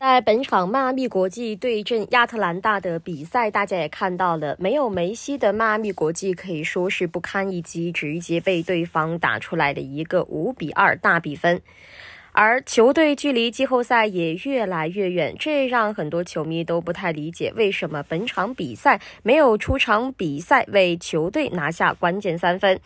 在本场迈阿密国际对阵亚特兰大的比赛，大家也看到了，没有梅西的迈阿密国际可以说是不堪一击，直接被对方打出来的一个五比二大比分。而球队距离季后赛也越来越远，这让很多球迷都不太理解，为什么本场比赛没有出场比赛为球队拿下关键三分。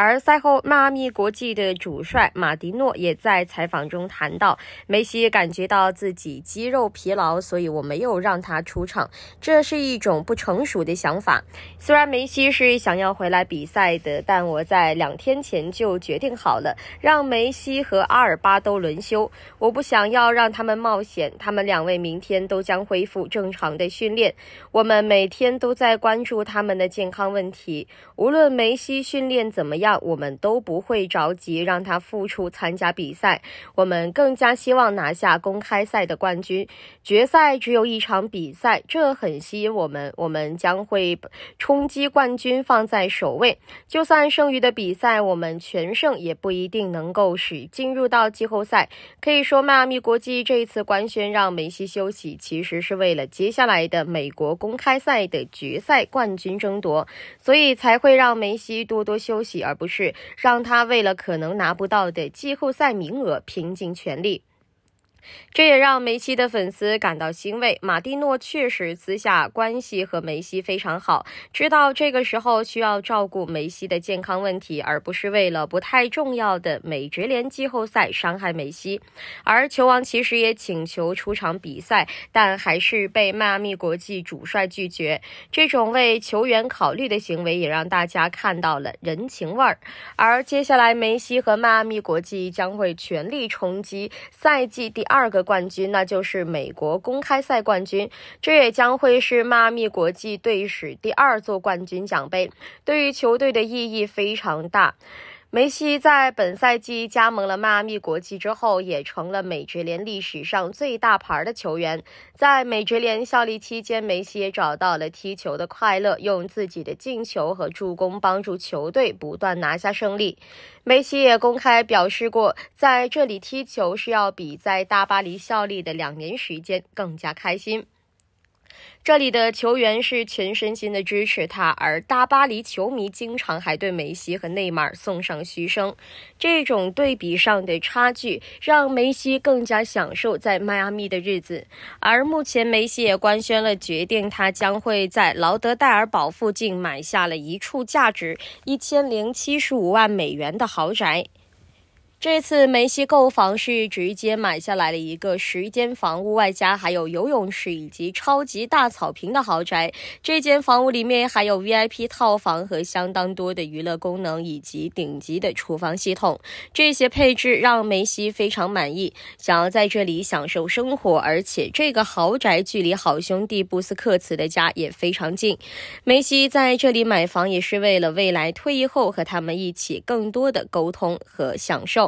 而赛后，迈阿密国际的主帅马迪诺也在采访中谈到，梅西感觉到自己肌肉疲劳，所以我没有让他出场。这是一种不成熟的想法。虽然梅西是想要回来比赛的，但我在两天前就决定好了，让梅西和阿尔巴都轮休。我不想要让他们冒险，他们两位明天都将恢复正常的训练。我们每天都在关注他们的健康问题。无论梅西训练怎么样。但我们都不会着急让他复出参加比赛，我们更加希望拿下公开赛的冠军。决赛只有一场比赛，这很吸引我们。我们将会冲击冠军放在首位。就算剩余的比赛我们全胜，也不一定能够使进入到季后赛。可以说，迈阿密国际这一次官宣让梅西休息，其实是为了接下来的美国公开赛的决赛冠军争夺，所以才会让梅西多多休息。而不是让他为了可能拿不到的季后赛名额拼尽全力。这也让梅西的粉丝感到欣慰。马蒂诺确实私下关系和梅西非常好，知道这个时候需要照顾梅西的健康问题，而不是为了不太重要的美职联季后赛伤害梅西。而球王其实也请求出场比赛，但还是被迈阿密国际主帅拒绝。这种为球员考虑的行为，也让大家看到了人情味儿。而接下来，梅西和迈阿密国际将会全力冲击赛季第。二个冠军，那就是美国公开赛冠军，这也将会是迈阿密国际队史第二座冠军奖杯，对于球队的意义非常大。梅西在本赛季加盟了迈阿密国际之后，也成了美职联历史上最大牌的球员。在美职联效力期间，梅西也找到了踢球的快乐，用自己的进球和助攻帮助球队不断拿下胜利。梅西也公开表示过，在这里踢球是要比在大巴黎效力的两年时间更加开心。这里的球员是全身心的支持他，而大巴黎球迷经常还对梅西和内马尔送上嘘声。这种对比上的差距，让梅西更加享受在迈阿密的日子。而目前，梅西也官宣了决定，他将会在劳德代尔堡附近买下了一处价值一千零七十五万美元的豪宅。这次梅西购房是直接买下来了一个十间房屋，外加还有游泳池以及超级大草坪的豪宅。这间房屋里面还有 VIP 套房和相当多的娱乐功能，以及顶级的厨房系统。这些配置让梅西非常满意，想要在这里享受生活。而且这个豪宅距离好兄弟布斯克茨的家也非常近。梅西在这里买房也是为了未来退役后和他们一起更多的沟通和享受。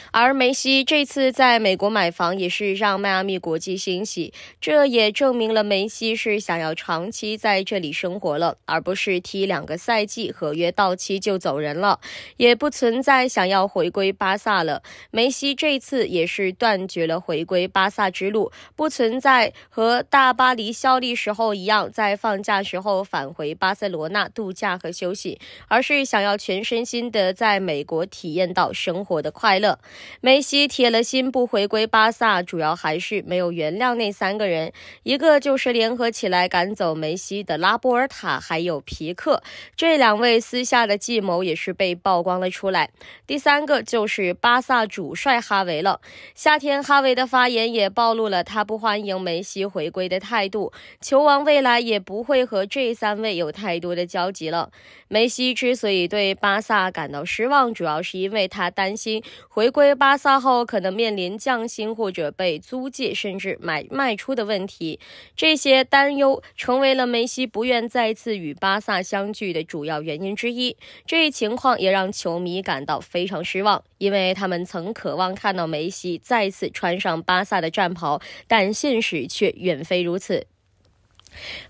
而梅西这次在美国买房也是让迈阿密国际欣喜，这也证明了梅西是想要长期在这里生活了，而不是踢两个赛季，合约到期就走人了，也不存在想要回归巴萨了。梅西这次也是断绝了回归巴萨之路，不存在和大巴黎效力时候一样，在放假时候返回巴塞罗那度假和休息，而是想要全身心的在美国体验到生活的快乐。梅西铁了心不回归巴萨，主要还是没有原谅那三个人。一个就是联合起来赶走梅西的拉波尔塔，还有皮克，这两位私下的计谋也是被曝光了出来。第三个就是巴萨主帅哈维了。夏天哈维的发言也暴露了他不欢迎梅西回归的态度。球王未来也不会和这三位有太多的交集了。梅西之所以对巴萨感到失望，主要是因为他担心回归。巴萨后可能面临降薪或者被租借甚至买卖出的问题，这些担忧成为了梅西不愿再次与巴萨相聚的主要原因之一。这一情况也让球迷感到非常失望，因为他们曾渴望看到梅西再次穿上巴萨的战袍，但现实却远非如此。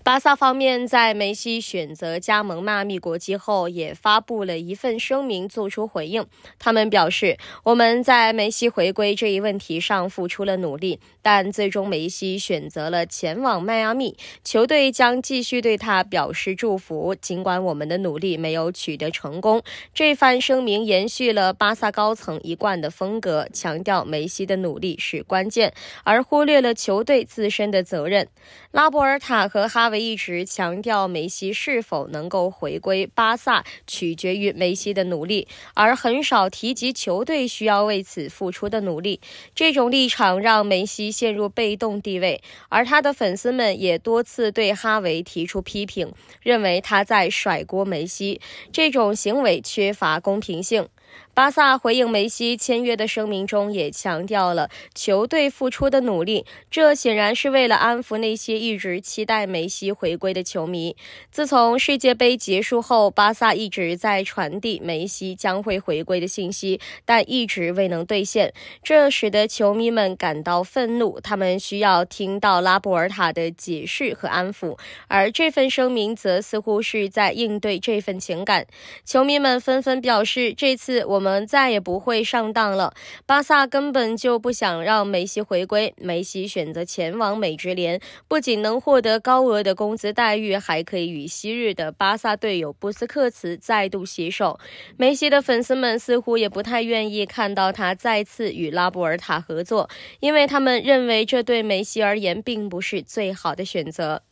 巴萨方面在梅西选择加盟迈阿密国际后，也发布了一份声明作出回应。他们表示：“我们在梅西回归这一问题上付出了努力，但最终梅西选择了前往迈阿密。球队将继续对他表示祝福，尽管我们的努力没有取得成功。”这番声明延续了巴萨高层一贯的风格，强调梅西的努力是关键，而忽略了球队自身的责任。拉波尔塔。和哈维一直强调，梅西是否能够回归巴萨取决于梅西的努力，而很少提及球队需要为此付出的努力。这种立场让梅西陷入被动地位，而他的粉丝们也多次对哈维提出批评，认为他在甩锅梅西，这种行为缺乏公平性。巴萨回应梅西签约的声明中也强调了球队付出的努力，这显然是为了安抚那些一直期待梅西回归的球迷。自从世界杯结束后，巴萨一直在传递梅西将会回归的信息，但一直未能兑现，这使得球迷们感到愤怒。他们需要听到拉波尔塔的解释和安抚，而这份声明则似乎是在应对这份情感。球迷们纷纷表示，这次我。我们再也不会上当了。巴萨根本就不想让梅西回归，梅西选择前往美职联，不仅能获得高额的工资待遇，还可以与昔日的巴萨队友布斯克茨再度携手。梅西的粉丝们似乎也不太愿意看到他再次与拉波尔塔合作，因为他们认为这对梅西而言并不是最好的选择。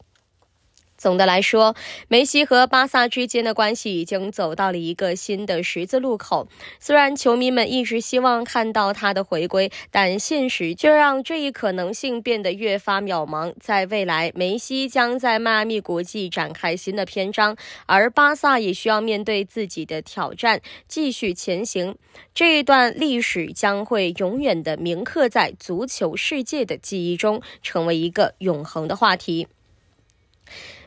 总的来说，梅西和巴萨之间的关系已经走到了一个新的十字路口。虽然球迷们一直希望看到他的回归，但现实却让这一可能性变得越发渺茫。在未来，梅西将在迈阿密国际展开新的篇章，而巴萨也需要面对自己的挑战，继续前行。这一段历史将会永远的铭刻在足球世界的记忆中，成为一个永恒的话题。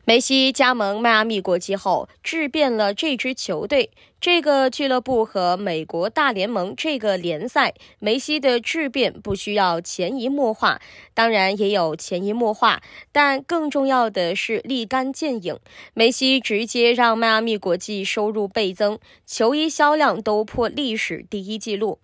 梅西加盟迈阿密国际后，质变了这支球队。这个俱乐部和美国大联盟这个联赛，梅西的质变不需要潜移默化，当然也有潜移默化，但更重要的是立竿见影。梅西直接让迈阿密国际收入倍增，球衣销量都破历史第一纪录，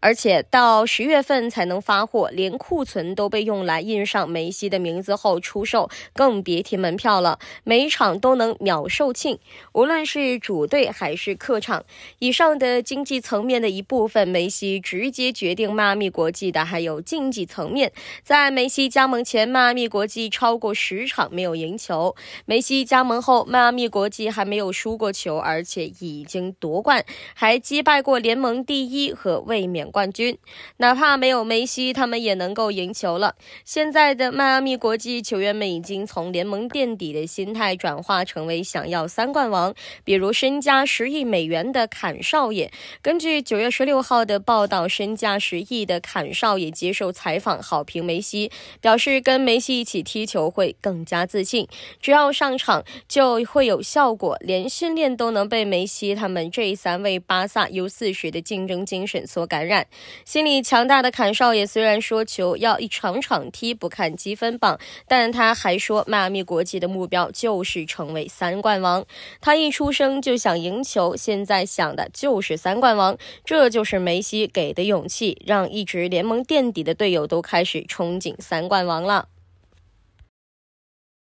而且到十月份才能发货，连库存都被用来印上梅西的名字后出售，更别提门票了，每场都能秒售罄，无论是主队还是客。场以上的经济层面的一部分，梅西直接决定迈阿密国际的。还有竞技层面，在梅西加盟前，迈阿密国际超过十场没有赢球；梅西加盟后，迈阿密国际还没有输过球，而且已经夺冠，还击败过联盟第一和卫冕冠军。哪怕没有梅西，他们也能够赢球了。现在的迈阿密国际球员们已经从联盟垫底的心态转化成为想要三冠王，比如身家十亿美。元的坎少爷，根据九月十六号的报道，身价十亿的坎少也接受采访，好评梅西，表示跟梅西一起踢球会更加自信，只要上场就会有效果，连训练都能被梅西他们这三位巴萨 U 四十的竞争精神所感染。心理强大的坎少爷虽然说球要一场场踢，不看积分榜，但他还说迈阿密国际的目标就是成为三冠王。他一出生就想赢球。现在想的就是三冠王，这就是梅西给的勇气，让一直联盟垫底的队友都开始憧憬三冠王了。